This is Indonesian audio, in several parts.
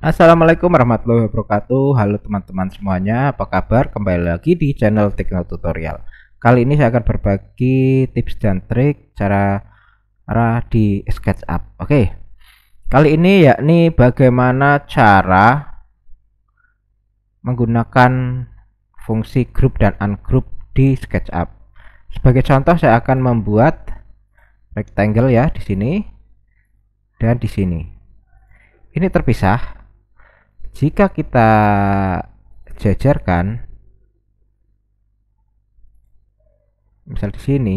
Assalamualaikum warahmatullahi wabarakatuh Halo teman-teman semuanya Apa kabar kembali lagi di channel Tekno Tutorial Kali ini saya akan berbagi tips dan trik cara di SketchUp Oke Kali ini yakni bagaimana cara menggunakan fungsi group dan ungroup di SketchUp Sebagai contoh saya akan membuat rectangle ya di sini dan di sini ini terpisah jika kita jajarkan misal di sini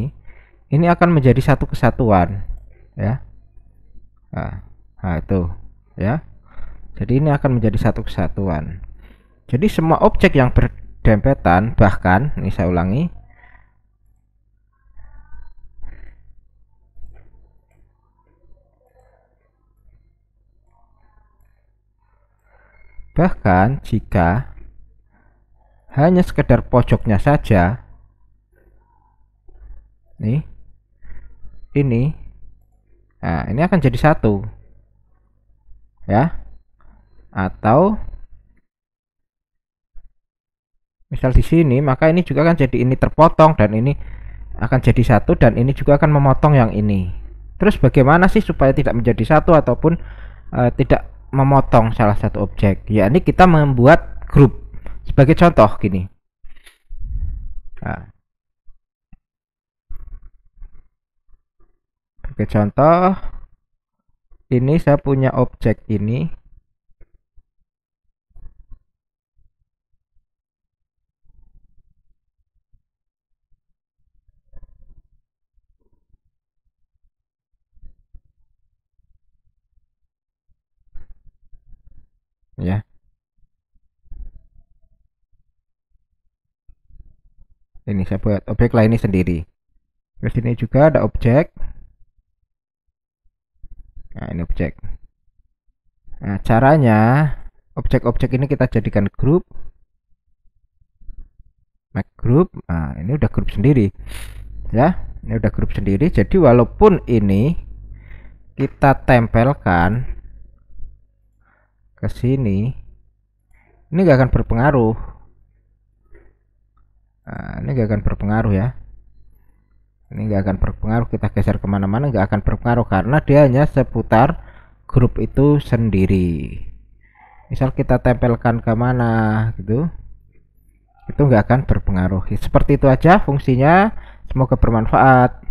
ini akan menjadi satu kesatuan ya nah, nah itu ya jadi ini akan menjadi satu kesatuan jadi semua objek yang berdempetan bahkan ini saya ulangi Bahkan jika hanya sekedar pojoknya saja nih ini nah ini akan jadi satu ya atau misal di sini maka ini juga akan jadi ini terpotong dan ini akan jadi satu dan ini juga akan memotong yang ini terus bagaimana sih supaya tidak menjadi satu ataupun uh, tidak memotong salah satu objek yakni kita membuat grup sebagai contoh gini nah. sebagai contoh ini saya punya objek ini ya ini saya buat objek lainnya sendiri terus ini juga ada objek nah ini objek nah caranya objek-objek ini kita jadikan grup make group nah ini udah grup sendiri ya ini udah grup sendiri jadi walaupun ini kita tempelkan ke sini ini gak akan berpengaruh nah, ini gak akan berpengaruh ya ini gak akan berpengaruh kita geser kemana-mana gak akan berpengaruh karena dia hanya seputar grup itu sendiri misal kita tempelkan ke mana gitu itu nggak akan berpengaruh seperti itu aja fungsinya semoga bermanfaat